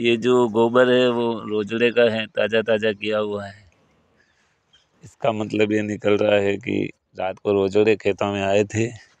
ये जो गोबर है वो रोजड़े का है ताज़ा ताज़ा किया हुआ है इसका मतलब ये निकल रहा है कि रात को रोजड़े खेतों में आए थे